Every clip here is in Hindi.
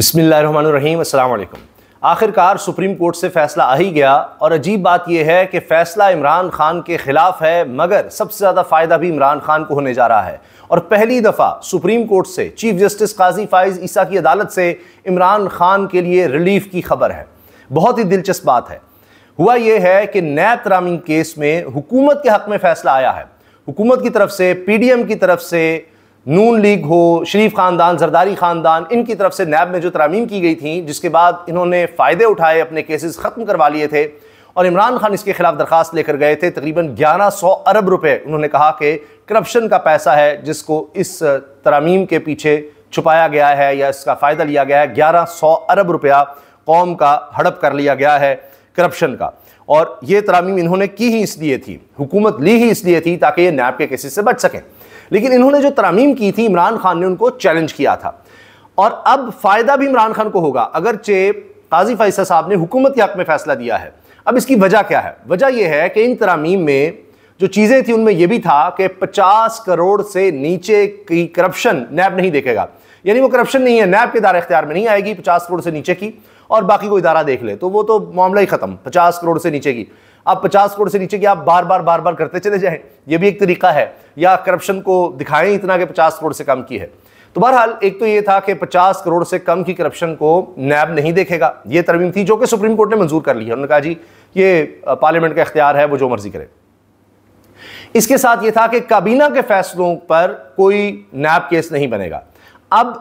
अस्सलाम वालेकुम आखिरकार सुप्रीम कोर्ट से फैसला आ ही गया और अजीब बात यह है कि फैसला इमरान खान के ख़िलाफ़ है मगर सबसे ज़्यादा फ़ायदा भी इमरान खान को होने जा रहा है और पहली दफ़ा सुप्रीम कोर्ट से चीफ जस्टिस काजी फाइज ईसा की अदालत से इमरान खान के लिए रिलीफ की खबर है बहुत ही दिलचस्प बात है हुआ यह है कि नैब त्रामिंग केस में हुकूमत के हक़ में फ़ैसला आया है हुकूमत की तरफ से पी डी एम की तरफ से नून लीग हो शरीफ ख़ानदान जरदारी ख़ानदान इनकी तरफ से नैब में जो तरामीम की गई थी जिसके बाद इन्होंने फ़ायदे उठाए अपने केसेस ख़त्म करवा लिए थे और इमरान खान इसके खिलाफ दरख्वास्त लेकर गए थे तकरीबन 1100 अरब रुपए उन्होंने कहा कि करप्शन का पैसा है जिसको इस तरामीम के पीछे छुपाया गया है या इसका फ़ायदा लिया गया है सौ अरब रुपया कौम का हड़प कर लिया गया है करप्शन का और ये तरामीम इन्होंने की ही इसलिए थी हुकूमत ली ही इसलिए थी ताकि ये नैब के केसेस से बच सकें लेकिन इन्होंने जो तरामीम की थी इमरान खान ने उनको चैलेंज किया था और अब फ़ायदा भी इमरान खान को होगा चे काजी फैसा साहब ने हुकूमत के हक में फैसला दिया है अब इसकी वजह क्या है वजह यह है कि इन तरामीम में जो चीज़ें थी उनमें यह भी था कि 50 करोड़ से नीचे की करप्शन नैब नहीं देखेगा यानी वो करप्शन नहीं है नैब के इदारा इख्तियार में नहीं आएगी पचास करोड़ से नीचे की और बाकी कोई इदारा देख ले तो वो तो मामला ही ख़त्म पचास करोड़ से नीचे की आप पचास करोड़ से नीचे की आप बार बार बार बार करते चले जाए ये भी एक तरीका है या करप्शन को दिखाएं इतना कि पचास करोड़ से कम की है तो बहरहाल एक तो ये था कि पचास करोड़ से कम की करप्शन को नैब नहीं देखेगा ये तरमीम थी जो कि सुप्रीम कोर्ट ने मंजूर कर ली है उन्होंने कहा जी ये पार्लियामेंट का इख्तियार है वो जो मर्जी करे इसके साथ यह था कि काबीना के फैसलों पर कोई नैब केस नहीं बनेगा अब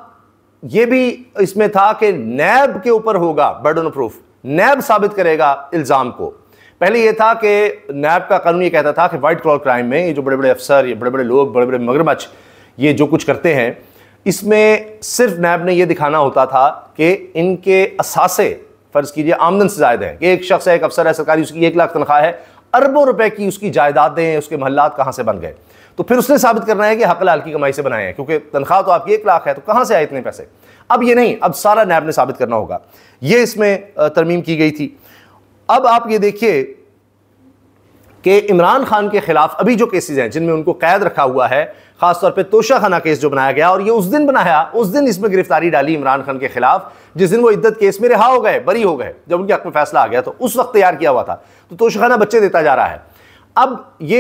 यह भी इसमें था कि नैब के ऊपर होगा बर्डन प्रूफ नैब साबित करेगा इल्जाम को पहले ये था कि नैब का कानून ये कहता था कि वाइट कॉलर क्राइम में ये जो बड़े बड़े अफसर ये बड़े बड़े लोग बड़े बड़े मगरमच्छ ये जो कुछ करते हैं इसमें सिर्फ नैब ने यह दिखाना होता था कि इनके असासे फ़र्ज़ कीजिए आमदन से ज़ायद हैं कि एक शख्स है एक अफसर है सरकारी उसकी एक लाख तनख्वाह है अरबों रुपए की उसकी जायदादें उसके महल्लात कहाँ से बन गए तो फिर उसने साबित करना है कि हकल की कमाई से बनाए हैं क्योंकि तनख्वाह तो आपकी एक लाख है तो कहाँ से आए इतने पैसे अब ये नहीं अब सारा नैब ने साबित करना होगा ये इसमें तरमीम की गई थी अब आप ये देखिए कि इमरान खान के खिलाफ अभी जो केसेस हैं जिनमें उनको कैद रखा हुआ है खासतौर पे तोशाखाना केस जो बनाया गया और ये उस दिन बनाया उस दिन इसमें गिरफ्तारी डाली इमरान खान के खिलाफ जिस दिन वो इद्दत केस में रिहा हो गए बरी हो गए जब उनके हक में फैसला आ गया तो उस वक्त तैयार किया हुआ था तो तोशाखाना बच्चे देता जा रहा है अब ये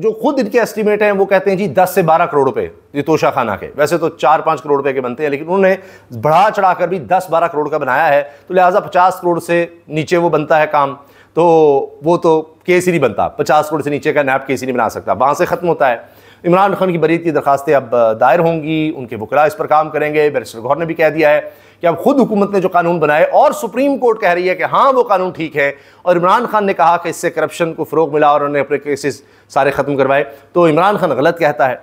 जो खुद इनके एस्टिमेट हैं वो कहते हैं जी 10 से 12 करोड़ रुपए ये तोशा खाना के वैसे तो चार पाँच करोड़ रुपए के बनते हैं लेकिन उन्होंने बढ़ा चढ़ाकर भी 10-12 करोड़ का बनाया है तो लिहाजा 50 करोड़ से नीचे वो बनता है काम तो वो तो केस ही नहीं बनता 50 करोड़ से नीचे का नैप केस ही नहीं बना सकता वहां से ख़त्म होता है इमरान खान की बरीत की दरखास्तें अब दायर होंगी उनके वकला इस पर काम करेंगे बैरिस्टर गौर ने भी कह दिया है कि अब खुद हुकूमत ने जो कानून बनाए और सुप्रीम कोर्ट कह रही है कि हाँ वो कानून ठीक है और इमरान खान ने कहा कि इससे करप्शन को फ़रोग मिला और उन्होंने अपने केसेस सारे ख़त्म करवाए तो इमरान खान गलत कहता है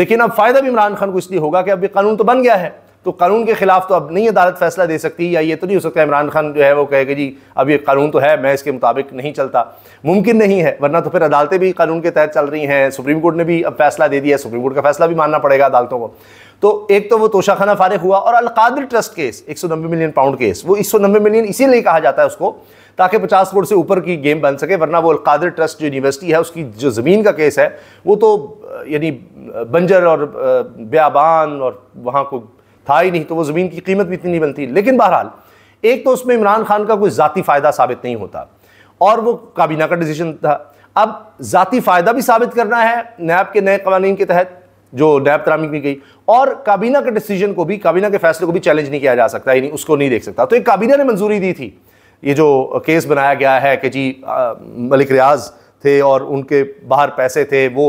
लेकिन अब फ़ायदा भी इमरान खान को इसलिए होगा कि अब ये कानून तो बन गया है तो कानून के खिलाफ तो अब नहीं अदालत फैसला दे सकती या ये तो नहीं हो सकता इमरान खान जो है वो कहेगा जी अब ये कानून तो है मैं इसके मुताबिक नहीं चलता मुमकिन नहीं है वरना तो फिर अदालतें भी कानून के तहत चल रही हैं सुप्रीम कोर्ट ने भी अब फैसला दे दिया है सुप्रीम कोर्ट का फैसला भी मानना पड़ेगा अदालतों को तो एक तो वो तोशाखाना फारिग हुआ और अलकादर ट्रस्ट केस एक मिलियन पाउंड केस वो एक मिलियन इसीलिए कहा जाता है उसको ताकि 50 करोड़ से ऊपर की गेम बन सके वरना वो अलकादर ट्रस्ट जो यूनिवर्सिटी है उसकी जो ज़मीन का केस है वो तो यानी बंजर और ब्याबान और वहाँ को था ही नहीं तो वो ज़मीन की कीमत भी इतनी नहीं बनती लेकिन बहरहाल एक तो उसमें इमरान खान का कोई ज़ाती फ़ायदा साबित नहीं होता और वो काबीना का डिसीजन था अब ज़ाती फ़ायदा भी साबित करना है नैब के नए कवानीन के तहत जो नैब तरामी की गई और काबीना के डिसीजन को भी काबीना के फैसले को भी चैलेंज नहीं किया जा सकता यानी उसको नहीं देख सकता तो एक काबीना ने मंजूरी दी थी ये जो केस बनाया गया है कि जी मलिक रियाज थे और उनके बाहर पैसे थे वो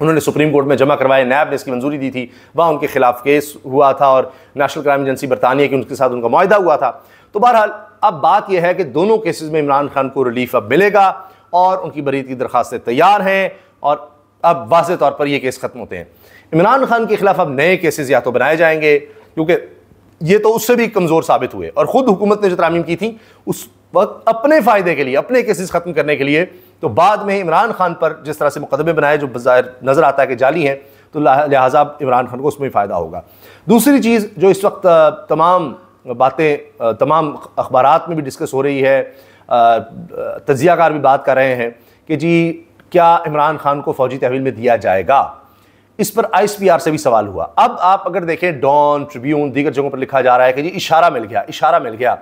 उन्होंने सुप्रीम कोर्ट में जमा करवाए नैब ने इसकी मंजूरी दी थी वहाँ उनके खिलाफ केस हुआ था और नेशनल क्राइम एजेंसी बरतानिया की उनके साथ उनका माहा हुआ था तो बहरहाल अब बात यह है कि दोनों केसेस में इमरान खान को रिलीफ अब मिलेगा और उनकी बरीत की दरख्वास्तें तैयार हैं और अब वाज तौर पर यह केस ख़त्म होते हैं इमरान खान के खिलाफ अब नए केसेज या तो बनाए जाएंगे क्योंकि ये तो उससे भी कमज़ोर साबित हुए और ख़ुद हुकूमत ने जो तरामीम की थी उस वक्त अपने फ़ायदे के लिए अपने केसेस ख़त्म करने के लिए तो बाद में इमरान खान पर जिस तरह से मुकदमे बनाए जो बाहर नज़र आता है कि जाली हैं तो लिहाजा इमरान खान को उसमें फ़ायदा होगा दूसरी चीज़ जो इस वक्त तमाम बातें तमाम अखबार में भी डिस्कस हो रही है तजियाकार भी बात कर रहे हैं कि जी क्या इमरान खान को फौजी तहवील में दिया जाएगा इस पर आईएसपीआर से भी सवाल हुआ अब आप अगर देखें डॉन ट्रिब्यून दीगर जगहों पर लिखा जा रहा है कि जी इशारा मिल गया इशारा मिल गया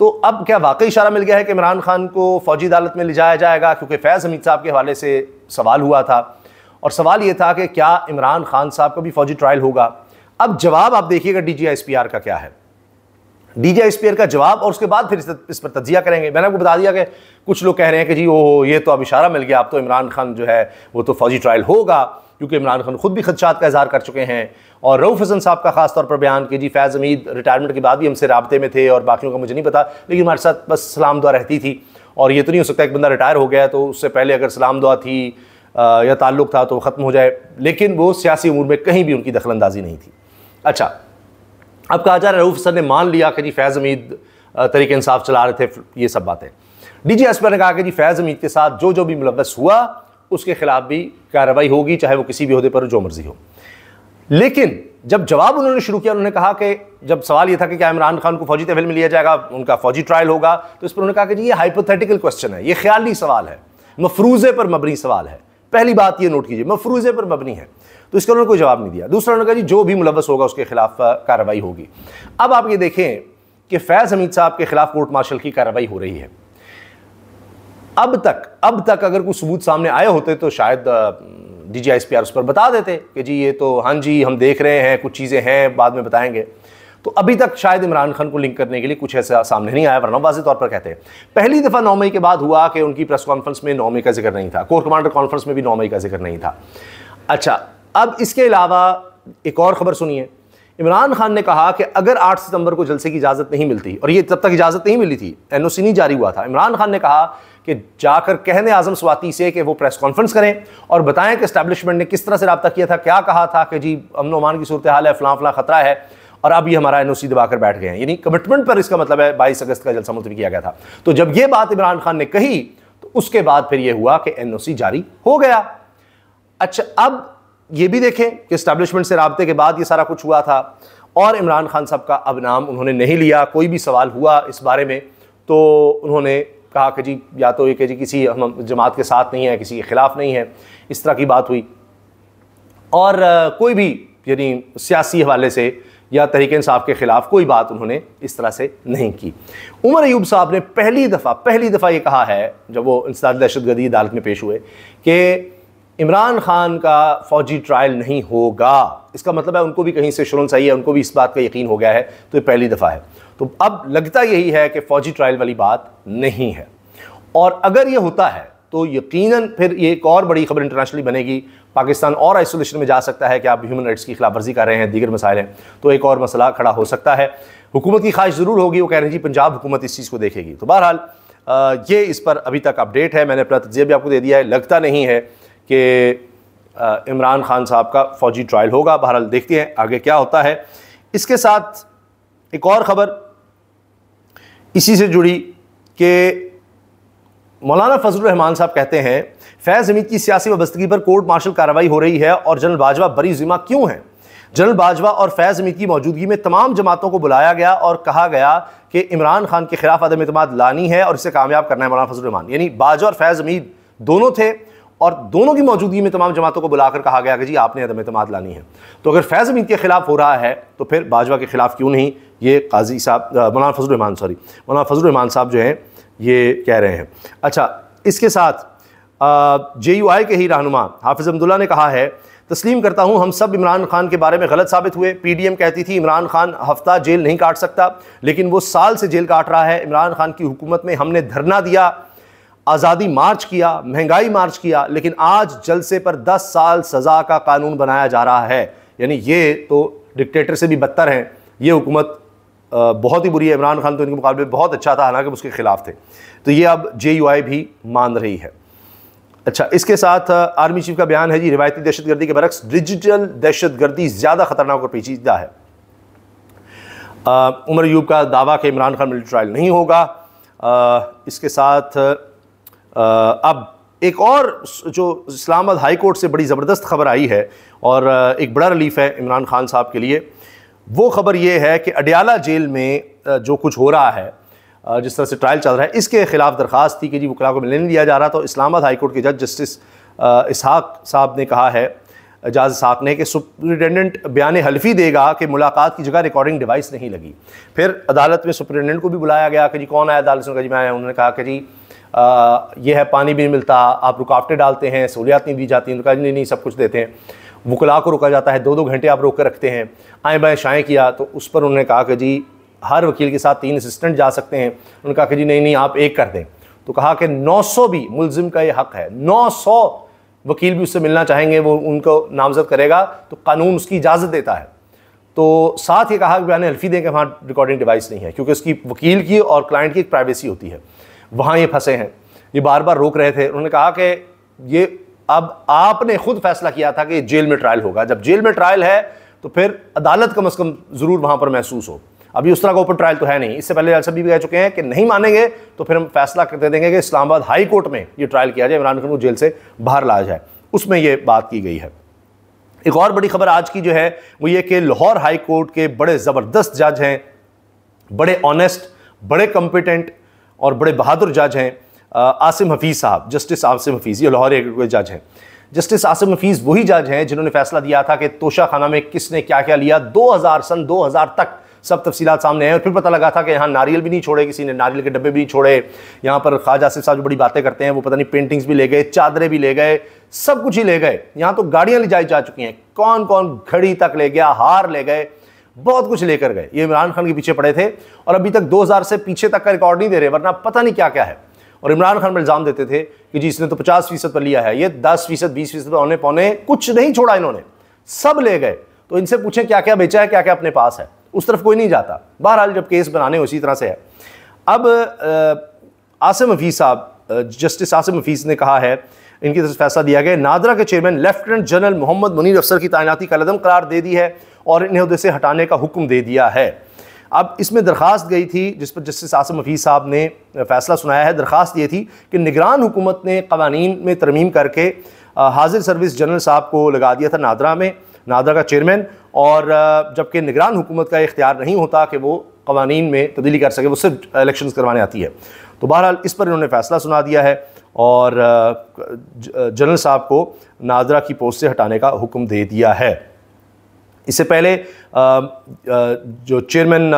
तो अब क्या वाकई इशारा मिल गया है कि इमरान खान को फौजी अदालत में ले जाया जाएगा क्योंकि फैज़ हमीद साहब के हवाले से सवाल हुआ था और सवाल ये था कि क्या इमरान खान साहब का भी फौजी ट्रायल होगा अब जवाब आप देखिएगा D G S P R का क्या है D G S P R का जवाब और उसके बाद फिर इस पर तजिया करेंगे मैंने आपको बता दिया कि कुछ लोग कह रहे हैं कि जी ओ ये तो अब इशारा मिल गया अब तो इमरान खान जो है वो तो फौजी ट्रायल होगा क्योंकि इमरान खान खुद भी खदशात का इजहार कर चुके हैं और रऊफ़ हसन साहब का खास तौर पर बयान कि जी फैज़ हमीद रिटायरमेंट के बाद भी हमसे रबते में थे और बाकियों का मुझे नहीं पता लेकिन हमारे साथ बस सलाम दुआ रहती थी और ये तो नहीं हो सकता एक बंदा रिटायर हो गया तो उससे पहले अगर सलाम दुआ थी या ताल्लुक़ था तो ख़त्म हो जाए लेकिन वो सियासी उमूर में कहीं भी उनकी अंदाजी नहीं थी अच्छा अब कहा जा रहा है रऊफ़ हसन ने मान लिया कि जी फैज़ हमीद तरीके इंसाफ चला रहे थे ये सब बातें डी जी असपर ने कहा कि जी फैज़ हमीद के साथ जो जो भी मुलवस हुआ उसके खिलाफ भी कार्रवाई होगी चाहे वो किसी भी अहदे पर जो मर्जी हो लेकिन जब जवाब उन्होंने शुरू किया उन्होंने कहा कि जब सवाल यह था कि क्या इमरान खान को फौजी तहवील में लिया जाएगा उनका फौजी ट्रायल होगा तो इस पर उन्होंने कहा कि यह ये हाइपोथेटिकल क्वेश्चन है ये ख्याली सवाल है मफरूजे पर मबनी सवाल है पहली बात ये नोट कीजिए मफरूजे पर मबनी है तो इसका उन्होंने कोई जवाब नहीं दिया दूसरा उन्होंने कहा जी जो भी मुलवस होगा उसके खिलाफ कार्रवाई होगी अब आप ये देखें कि फैज़ हमीद साहब के खिलाफ कोर्ट मार्शल की कार्रवाई हो रही है अब तक अब तक अगर कुछ सबूत सामने आए होते तो शायद डी जी उस पर बता देते कि जी ये तो हाँ जी हम देख रहे हैं कुछ चीज़ें हैं बाद में बताएंगे तो अभी तक शायद इमरान खान को लिंक करने के लिए कुछ ऐसा सामने नहीं आया वरना वाजे तौर पर कहते हैं पहली दफ़ा नौ मई के बाद हुआ कि उनकी प्रेस कॉन्फ्रेंस में नौ मई का जिक्र नहीं था कोर कमांडर कॉन्फ्रेंस में भी नौ मई का जिक्र नहीं था अच्छा अब इसके अलावा एक और ख़बर सुनिए इमरान खान ने कहा कि अगर 8 सितंबर को जलसे की इजाज़त नहीं मिलती और ये तब तक इजाज़त नहीं मिली थी एनओसी नहीं जारी हुआ था इमरान खान ने कहा कि जाकर कहने आजम स्वाति से कि वो प्रेस कॉन्फ्रेंस करें और बताएं कि स्टैब्लिशमेंट ने किस तरह से रबता किया था क्या कहा था कि जी अमन अमान की सूरत हाल है फलां फलां खतरा है और अब ये हमारा एन दबाकर बैठ गए हैं यानी कमिटमेंट पर इसका मतलब है बाईस अगस्त का जलसा मुलतवी किया गया था तो जब ये बात इमरान खान ने कही तो उसके बाद फिर यह हुआ कि एन जारी हो गया अच्छा अब ये भी देखें कि इस्टेब्लिशमेंट से रबते के बाद ये सारा कुछ हुआ था और इमरान खान साहब का अब नाम उन्होंने नहीं लिया कोई भी सवाल हुआ इस बारे में तो उन्होंने कहा कि जी या तो ये कि जी किसी हम जमात के साथ नहीं है किसी के ख़िलाफ़ नहीं है इस तरह की बात हुई और कोई भी यानी सियासी हवाले से या तहरीक साहब के ख़िलाफ़ कोई बात उन्होंने इस तरह से नहीं की उमर ऐब साहब ने पहली दफ़ा पहली दफ़ा ये कहा है जब वो इंसद दहशत गर्दी अदालत में पेश हुए कि इमरान खान का फौजी ट्रायल नहीं होगा इसका मतलब है उनको भी कहीं से शुरू चाहिए उनको भी इस बात का यकीन हो गया है तो ये पहली दफ़ा है तो अब लगता यही है कि फ़ौजी ट्रायल वाली बात नहीं है और अगर ये होता है तो यकीनन फिर ये एक और बड़ी खबर इंटरनेशनली बनेगी पाकिस्तान और आइसोलेशन में जा सकता है कि आप ह्यूमन राइट्स की खिलाफ वर्जी कर रहे हैं दीगर मसाइल हैं तो एक और मसला खड़ा हो सकता है हुकूमत की ख्वाहिश ज़रूर होगी वो कह रहे हैं जी पंजाब हुकूमत इस चीज़ को देखेगी तो बहरहाल ये इस पर अभी तक अपडेट है मैंने अपना तजिया भी आपको दे दिया है लगता नहीं है कि इमरान खान साहब का फौजी ट्रायल होगा बहरहाल देखते हैं आगे क्या होता है इसके साथ एक और ख़बर इसी से जुड़ी कि मौलाना फजल रहमान साहब कहते हैं फैज़ हमीद की सियासी वाबस्तगी पर कोर्ट मार्शल कार्रवाई हो रही है और जनरल बाजवा बरी जिम्मा क्यों है जनरल बाजवा और फैज़ हमीद की मौजूदगी में तमाम जमातों को बुलाया गया और कहा गया कि इमरान खान के खिलाफ अदम अतमाद लानी है और इसे कामयाब करना है मौलाना फजल रहमान यानी बाजवा और फैज़ हमीद दोनों थे और दोनों की मौजूदगी में तमाम जमातों को बुलाकर कहा गया कि जी आपने अदम अतमाद लानी है तो अगर फैज़ अमीन के खिलाफ हो रहा है तो फिर बाजवा के खिलाफ क्यों नहीं ये काजी साहब मौलाना फजल रहमान सॉरी मौलाना फजल रहमान साहब जो हैं ये कह रहे हैं अच्छा इसके साथ जे यू आई के ही रहनुमा हाफिज़ अब्दुल्ला ने कहा है तस्लीम करता हूँ हम सब इमरान खान के बारे में गलत साबित हुए पी डी एम कहती थी इमरान खान हफ्ता जेल नहीं काट सकता लेकिन वो साल से जेल काट रहा है इमरान खान की हुकूमत में हमने धरना दिया आज़ादी मार्च किया महंगाई मार्च किया लेकिन आज जलसे पर 10 साल सज़ा का कानून बनाया जा रहा है यानी ये तो डिक्टेटर से भी बदतर हैं ये हुकूमत बहुत ही बुरी है इमरान खान तो इनके मुकाबले में बहुत अच्छा था हालांकि उसके ख़िलाफ़ थे तो ये अब जे भी मान रही है अच्छा इसके साथ आर्मी चीफ का बयान है जी रिवायती दहशतगर्दी के बरक्स डिजिटल दहशतगर्दी ज़्यादा खतरनाक और पेचीदा है उमर यूब का दावा कि इमरान खान मिलिट्री ट्रायल नहीं होगा आ, इसके साथ अब एक और जो इस्लामाबाद हाई कोर्ट से बड़ी ज़बरदस्त खबर आई है और एक बड़ा रिलीफ है इमरान खान साहब के लिए वो खबर ये है कि अडयाला जेल में जो कुछ हो रहा है जिस तरह से ट्रायल चल रहा है इसके खिलाफ दरख्वास्त थी कि जी वकला को मिलने दिया जा रहा था और इस्लामाबाद हाईकोर्ट के जज जस्टिस इसहाक साहब ने कहा है एजाज साहब ने कि सुप्रिटेंडेंट बयान हल्फी देगा कि मुलाकात की जगह रिकॉर्डिंग डिवाइस नहीं लगी फिर अदालत में सुप्रिटेंडेंट को भी बुलाया गया कि जी कौन आया अदालत में कहा जी मैं आया उन्होंने कहा कि जी यह है पानी भी मिलता आप रुकावटें डालते हैं सहूलियात नहीं दी जाती उनका नहीं नहीं सब कुछ देते हैं वकला को रोका जाता है दो दो घंटे आप रोक कर रखते हैं आए बाएँ शाएँ किया तो उस पर उन्होंने कहा कि जी हर वकील के साथ तीन असिस्टेंट जा सकते हैं उन्होंने कहा कि जी नहीं नहीं आप एक कर दें तो कहा कि 900 भी मुलजिम का ये हक है 900 वकील भी उससे मिलना चाहेंगे वो उनको नामजद करेगा तो कानून उसकी इजाज़त देता है तो साथ ही कहा कि बयान हल्फी दें कि वहाँ रिकॉर्डिंग डिवाइस नहीं है क्योंकि उसकी वकील की और क्लाइंट की एक प्राइवेसी होती है वहाँ ये फंसे हैं ये बार बार रोक रहे थे उन्होंने कहा कि ये अब आपने खुद फैसला किया था कि जेल में ट्रायल होगा जब जेल में ट्रायल है तो फिर अदालत कम अज़ कम ज़रूर वहाँ पर महसूस हो अभी उस तरह का ओपन ट्रायल तो है नहीं इससे पहले जज सभी भी कह चुके हैं कि नहीं मानेंगे तो फिर हम फैसला करते देंगे कि इस्लामाबाद हाई कोर्ट में ये ट्रायल किया जाए इमरान खान को जेल से बाहर लाया जाए उसमें ये बात की गई है एक और बड़ी खबर आज की जो है वो ये कि लाहौर हाई कोर्ट के बड़े ज़बरदस्त जज हैं बड़े ऑनेस्ट बड़े कॉम्पिटेंट और बड़े बहादुर जज हैं आसिम हफीज़ साहब जस्टिस आसिम हफीज़ ये लाहौर के जज हैं जस्टिस आसिम हफीज़ वही जज हैं जिन्होंने फैसला दिया था कि तोशा खाना में किसने क्या क्या लिया 2000 सन 2000 तक सब तफसीत सामने आए और फिर पता लगा था कि यहाँ नारियल भी नहीं छोड़े किसी ने नारियल के डब्बे भी नहीं छोड़े यहाँ पर ख्वाजा आसिफ साहब जो बड़ी बातें करते हैं वो पता नहीं पेंटिंग्स भी ले गए चादरें भी ले गए सब कुछ ही ले गए यहाँ तो गाड़ियाँ ले जाई जा चुकी हैं कौन कौन घड़ी तक ले गया हार ले गए बहुत कुछ लेकर गए ये इमरान खान के पीछे पड़े थे और अभी तक 2000 से पीछे तक का रिकॉर्ड नहीं दे रहे वरना पता नहीं क्या क्या है और इमरान खान पर इल्ज़ाम देते थे कि जी इसने तो पचास फीसद पर लिया है ये दस फीसद बीस फीसद पौने पौने कुछ नहीं छोड़ा इन्होंने सब ले गए तो इनसे पूछें क्या क्या बेचा है क्या क्या अपने पास है उस तरफ कोई नहीं जाता बहरहाल जब केस बनाने उसी तरह से है अब आसिम हफीज़ साहब जस्टिस आसिम हफीज़ ने कहा है इनकी तरफ फैसला दिया गया नादरा के chairman lieutenant general Mohammad Munir Afsar की तैनाती लदम करार दे दी है और इन्हें उहदे से हटाने का हुक्म दे दिया है अब इसमें दरख्वास्त गई थी जिस पर जस्टिस आसम हफीज़ साहब ने फैसला सुनाया है दरख्वास्त ये थी कि निगरान हुकूमत ने कवानीन में तरमीम करके हाजिर सर्विस जनरल साहब को लगा दिया था नादरा में नादरा का चेयरमैन और जबकि निगरान हुकूमत का इख्तियार नहीं होता कि वो कवानीन में तब्दीली कर सके वो सिर्फ इलेक्शन करवाने आती है तो बहरहाल इस पर इन्होंने फैसला सुना दिया है और जनरल साहब को नादरा की पोस्ट से हटाने का हुक्म दे दिया है इससे पहले जो चेयरमैन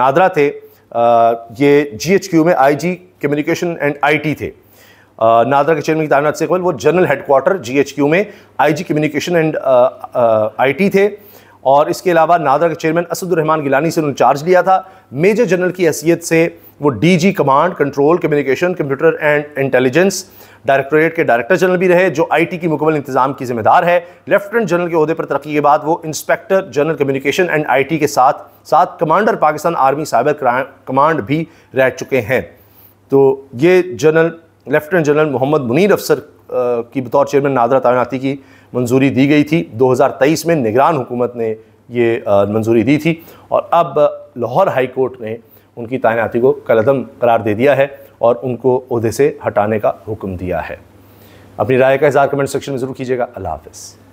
नादरा थे ये जीएचक्यू में आईजी कम्युनिकेशन एंड आईटी थे नादरा के चेयरमैन की तारनाथ सेखवल वो जनरल हेडक्वार्टर जीएचक्यू में आईजी कम्युनिकेशन एंड आईटी थे और इसके अलावा नादरा के चेयरमैन असदुररहमान गिलानी से उन्होंने चार्ज लिया था मेजर जनरल की हैसियत से वो DG command control communication computer and intelligence directorate के डायरेक्टर जनरल भी रहे जो आई की मुकमल इंतजाम की जिम्मेदार है लेफ्टिनेंट जनरल के अहदे पर तरक्की के बाद वो inspector general communication and I के साथ साथ commander Pakistan army cyber command भी रह चुके हैं तो ये general lieutenant general Mohammad Munir Afsar की बतौर चेयरमैन नादरा तैनाती की मंजूरी दी गई थी 2023 में निगरान हुकूमत ने ये मंजूरी दी थी और अब लाहौर हाई कोर्ट ने उनकी तैनाती को कलदम करार दे दिया है और उनको अहदे से हटाने का हुक्म दिया है अपनी राय का इजहार कमेंट सेक्शन में ज़रूर कीजिएगा अल्लाह हाफिज़